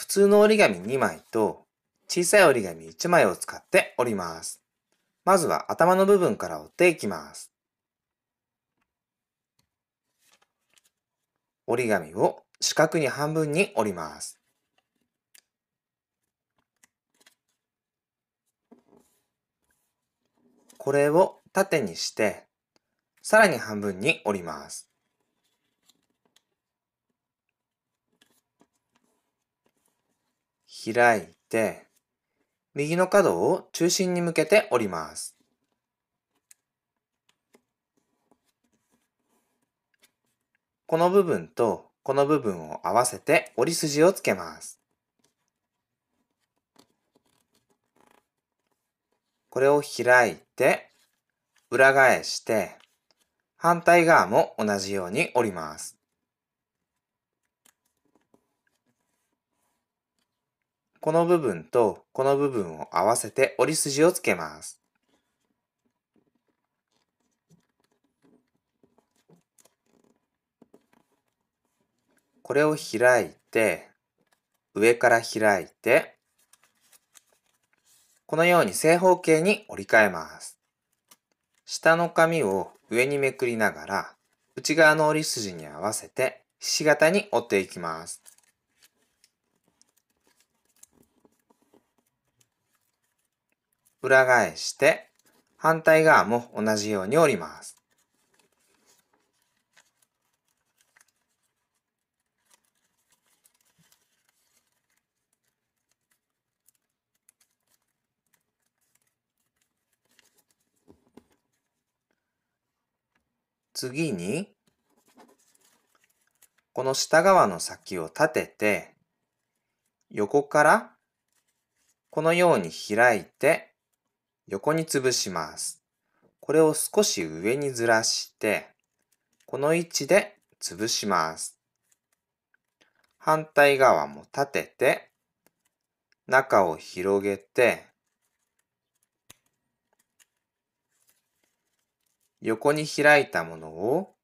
普通の折り紙2枚と小さい折り紙1枚を使って折ります。まずは頭の部分から折っていきます。折り紙を四角に半分に折ります。これを縦にして、さらに半分に折ります。開いて、右の角を中心に向けて折ります。この部分とこの部分を合わせて折り筋をつけます。これを開いて、裏返して、反対側も同じように折ります。この部分とこの部分を合わせて折り筋をつけます。これを開いて、上から開いて、このように正方形に折り替えます。下の紙を上にめくりながら、内側の折り筋に合わせて、ひし形に折っていきます。裏返して、反対側も同じように折ります。次に、この下側の先を立てて、横からこのように開いて、横に潰します。これを少し上にずらして、この位置で潰します。反対側も立てて、中を広げて、横に開いたものを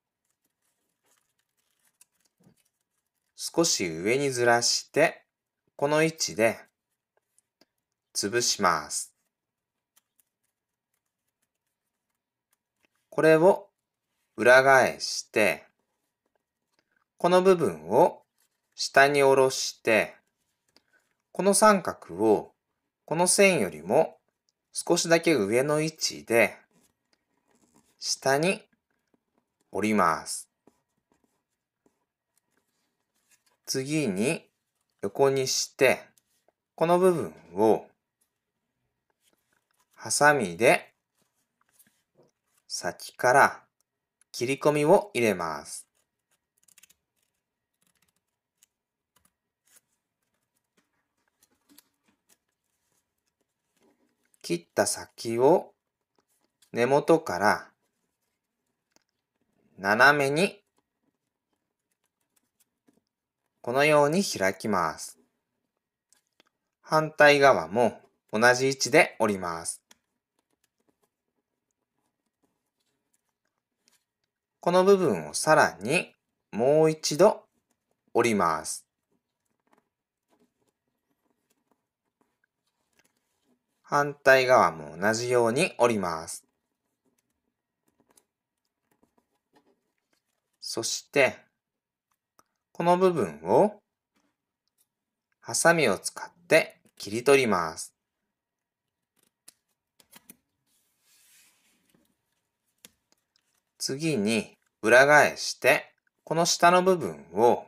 少し上にずらして、この位置で潰します。これを裏返して、この部分を下に下ろして、この三角をこの線よりも少しだけ上の位置で下に折ります。次に横にしてこの部分をハサミで先から切り込みを入れます。切った先を根元から斜めにこのように開きます。反対側も同じ位置で折ります。この部分をさらにもう一度折ります。反対側も同じように折ります。そして、この部分をハサミを使って切り取ります。次に、裏返して、この下の部分を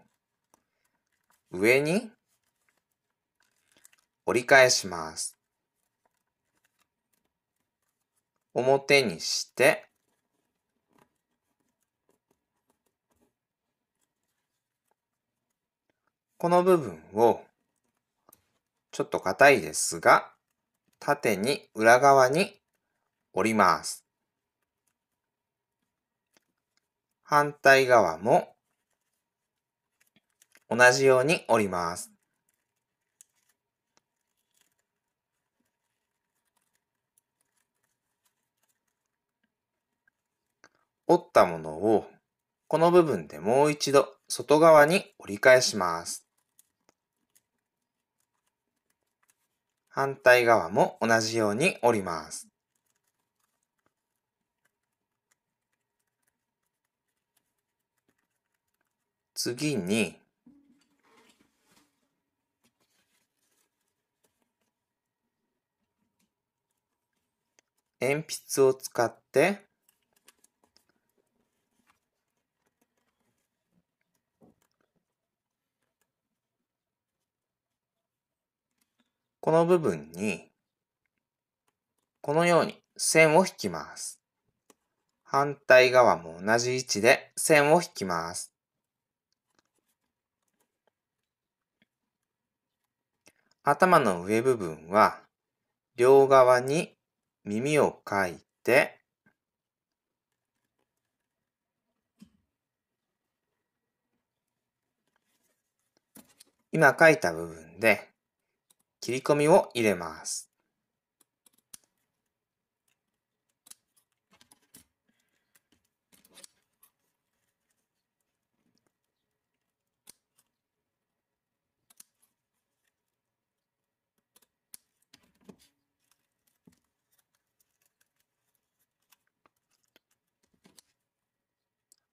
上に折り返します。表にして、この部分をちょっと硬いですが、縦に裏側に折ります。反対側も同じように折ります。折ったものをこの部分でもう一度外側に折り返します。反対側も同じように折ります。次に、鉛筆を使って、この部分に、このように線を引きます。反対側も同じ位置で線を引きます。頭の上部分は両側に耳をかいて今書いた部分で切り込みを入れます。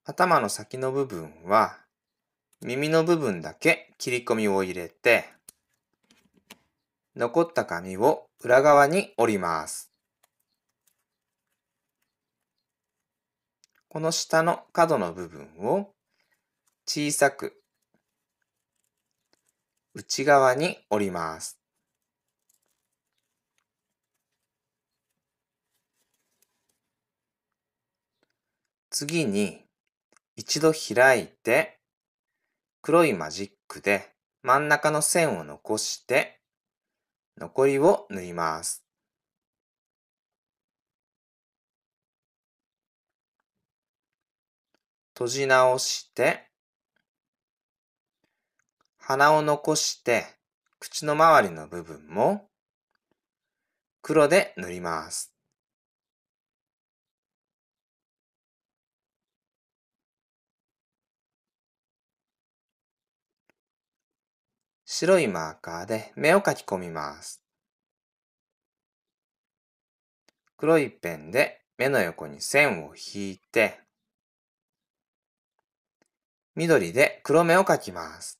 頭の先の部分は耳の部分だけ切り込みを入れて残った紙を裏側に折ります。この下の角の部分を小さく内側に折ります。次に一度開いて、黒いマジックで真ん中の線を残して、残りを塗ります。閉じ直して、鼻を残して、口の周りの部分も黒で塗ります。白いマーカーで目を書き込みます。黒いペンで目の横に線を引いて、緑で黒目を描きます。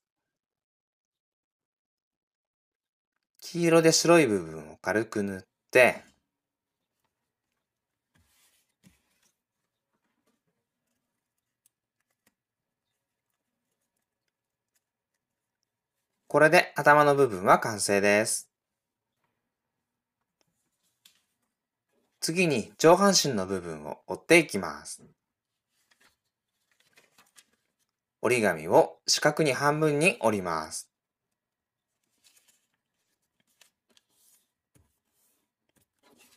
黄色で白い部分を軽く塗って、これで頭の部分は完成です。次に上半身の部分を折っていきます。折り紙を四角に半分に折ります。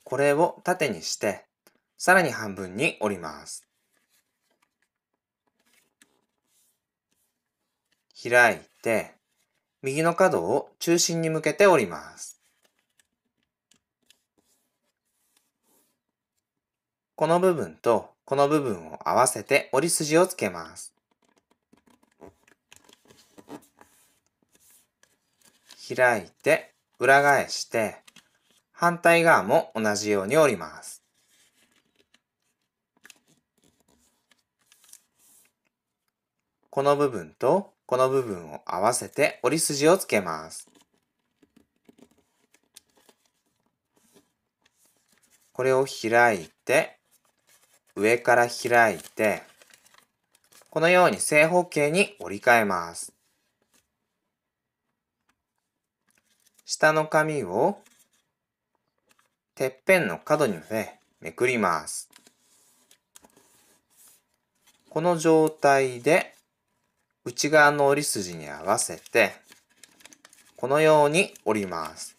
これを縦にして、さらに半分に折ります。開いて、右の角を中心に向けて折ります。この部分とこの部分を合わせて折り筋をつけます。開いて裏返して反対側も同じように折ります。この部分とこの部分を合わせて折り筋をつけます。これを開いて、上から開いて、このように正方形に折り替えます。下の紙をてっぺんの角にめくります。この状態で内側の折り筋に合わせて、このように折ります。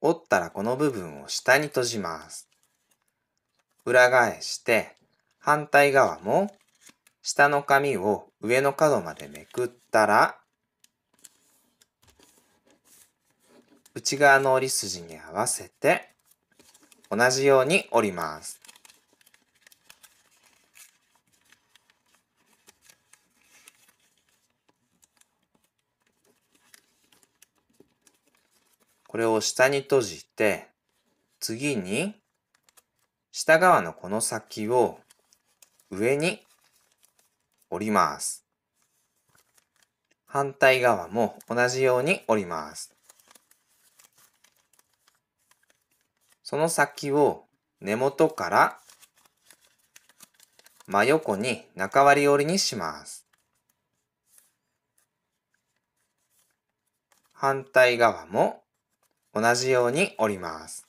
折ったらこの部分を下に閉じます。裏返して反対側も下の紙を上の角までめくったら内側の折り筋に合わせて同じように折ります。これを下に閉じて、次に、下側のこの先を上に折ります。反対側も同じように折ります。その先を根元から真横に中割り折りにします。反対側も同じように折ります。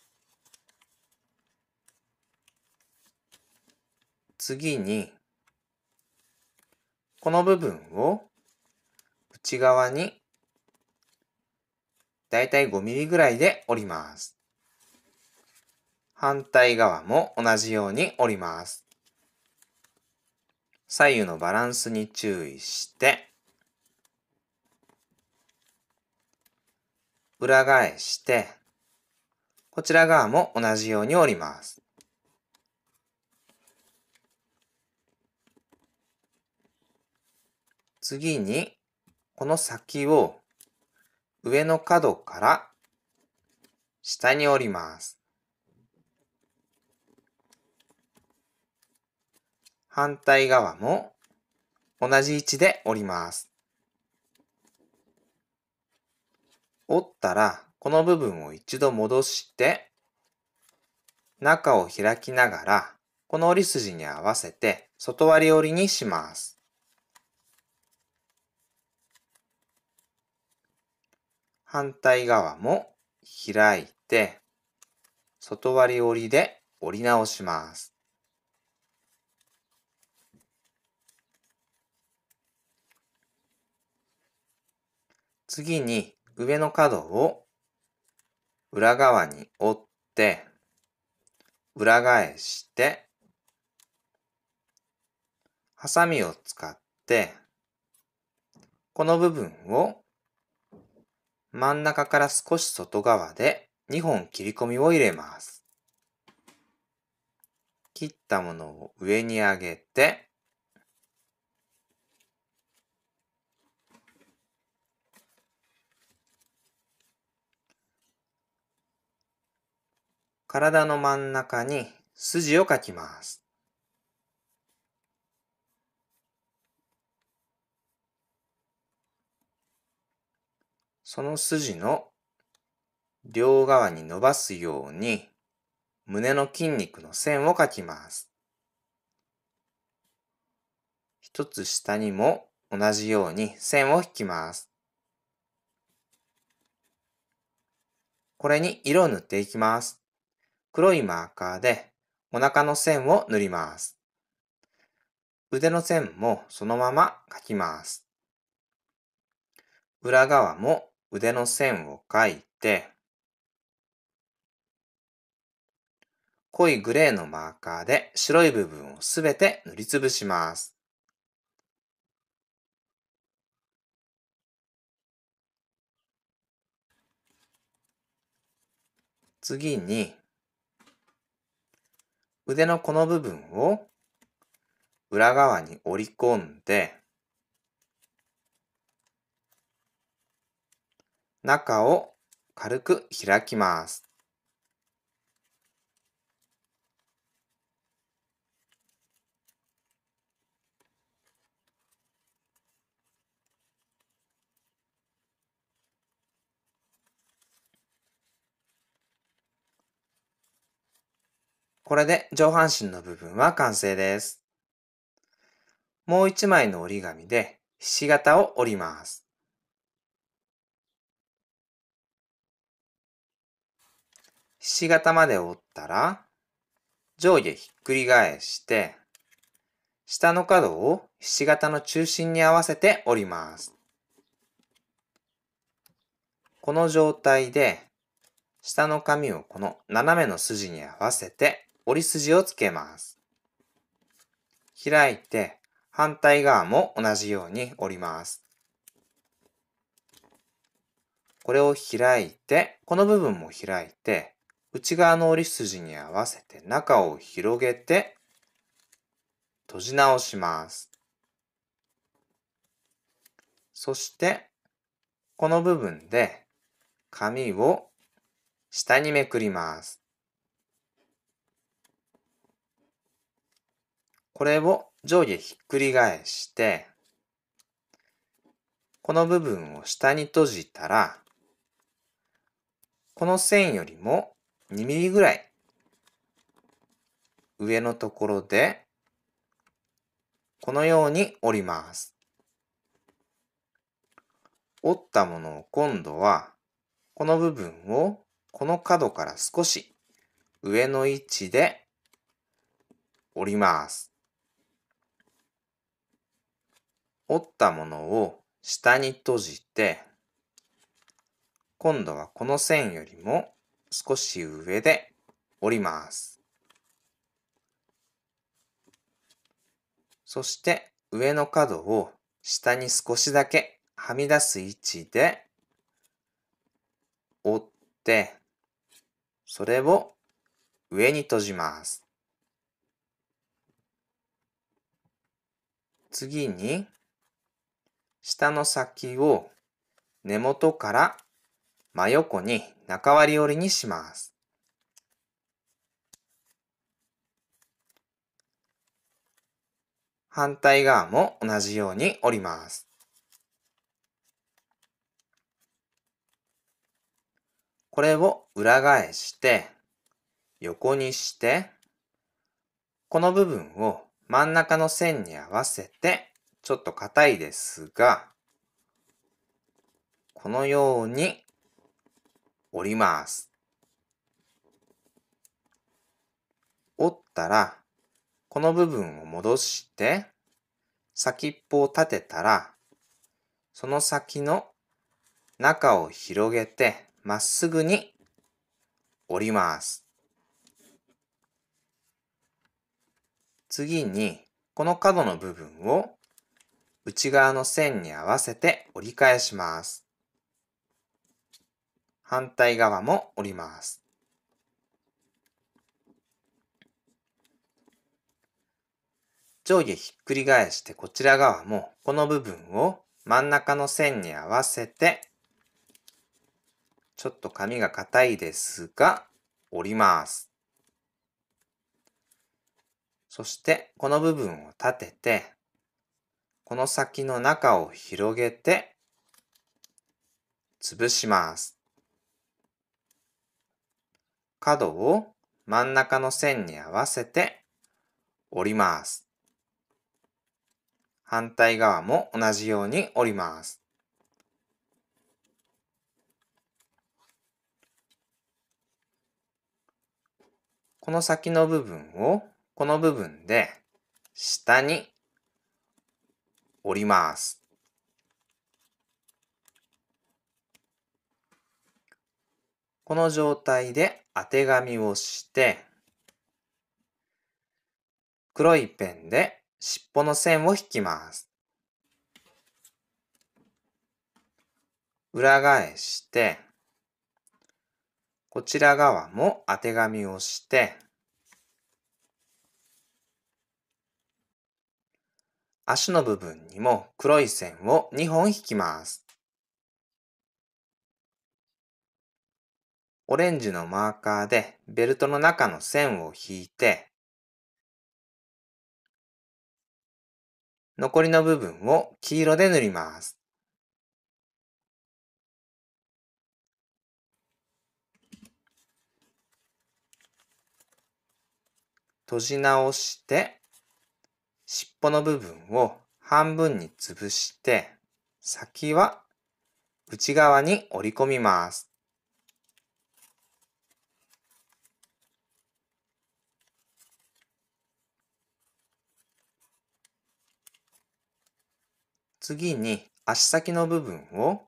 次に、この部分を内側にだいたい5ミリぐらいで折ります。反対側も同じように折ります。左右のバランスに注意して、裏返して、こちら側も同じように折ります。次に、この先を上の角から下に折ります。反対側も同じ位置で折ります。折ったら、この部分を一度戻して、中を開きながら、この折り筋に合わせて外割り折りにします。反対側も開いて、外割り折りで折り直します。次に上の角を裏側に折って、裏返して、ハサミを使って、この部分を真ん中から少し外側で2本切り込みを入れます。切ったものを上に上げて、体の真ん中に筋を書きます。その筋の両側に伸ばすように胸の筋肉の線を書きます。一つ下にも同じように線を引きます。これに色を塗っていきます。黒いマーカーでお腹の線を塗ります。腕の線もそのまま描きます。裏側も腕の線を描いて、濃いグレーのマーカーで白い部分をすべて塗りつぶします。次に腕のこの部分を裏側に折り込んで、中を軽く開きます。これで上半身の部分は完成です。もう一枚の折り紙でひし形を折ります。ひし形まで折ったら、上下ひっくり返して、下の角をひし形の中心に合わせて折ります。この状態で、下の紙をこの斜めの筋に合わせて折り筋をつけます。開いて、反対側も同じように折ります。これを開いて、この部分も開いて、内側の折り筋に合わせて中を広げて、閉じ直します。そして、この部分で紙を下にめくります。これを上下ひっくり返して、この部分を下に閉じたら、この線よりも2ミリぐらい上のところで、このように折ります。折ったものを今度は、この部分をこの角から少し上の位置で折ります。折ったものを下に閉じて、今度はこの線よりも少し上で折ります。そして上の角を下に少しだけはみ出す位置で折って、それを上に閉じます。次に下の先を根元から真横に中割り折りにします。反対側も同じように折ります。これを裏返して横にしてこの部分を真ん中の線に合わせてちょっと硬いですが、このように折ります。折ったら、この部分を戻して、先っぽを立てたら、その先の中を広げて、まっすぐに折ります。次に、この角の部分を内側の線に合わせて折り返します。反対側も折ります。上下ひっくり返してこちら側もこの部分を真ん中の線に合わせてちょっと紙が硬いですが折ります。そしてこの部分を立ててこの先の中を広げて、潰します。角を真ん中の線に合わせて折ります。反対側も同じように折ります。この先の部分をこの部分で下におります。この状態で当て紙をして、黒いペンで尻尾の線を引きます。裏返して、こちら側も当て紙をして、足の部分にも黒い線を2本引きます。オレンジのマーカーでベルトの中の線を引いて、残りの部分を黄色で塗ります。閉じ直して尻尾の部分を半分に潰して、先は内側に折り込みます。次に足先の部分を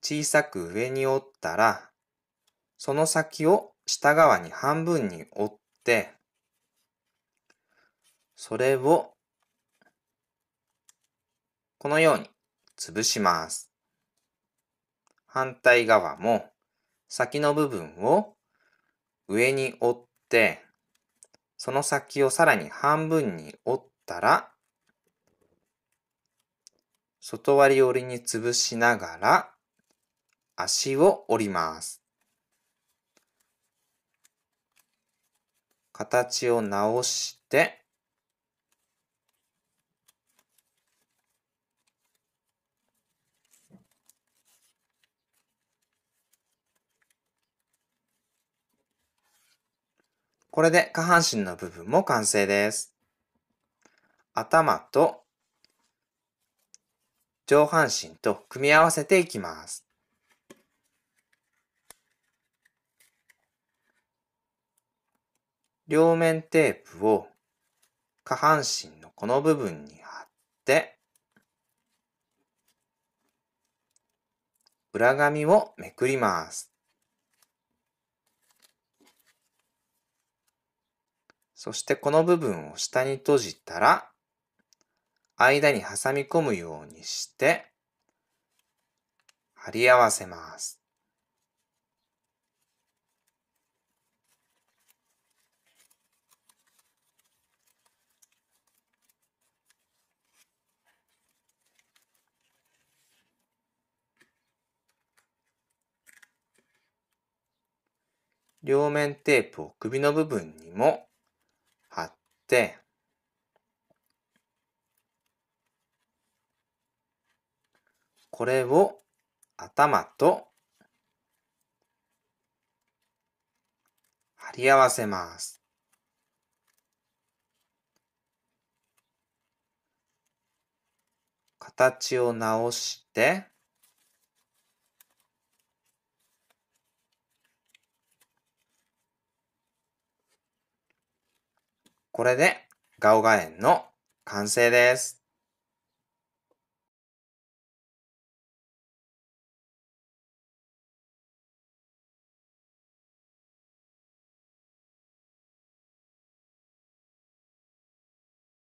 小さく上に折ったら、その先を下側に半分に折って、それを、このように潰します。反対側も先の部分を上に折って、その先をさらに半分に折ったら、外割り折りに潰しながら、足を折ります。形を直して、これで下半身の部分も完成です。頭と上半身と組み合わせていきます。両面テープを下半身のこの部分に貼って、裏紙をめくります。そしてこの部分を下に閉じたら、間に挟み込むようにして、貼り合わせます。両面テープを首の部分にも、これを頭と貼り合わせます。形を直して、これで、ガオガエンの完成です。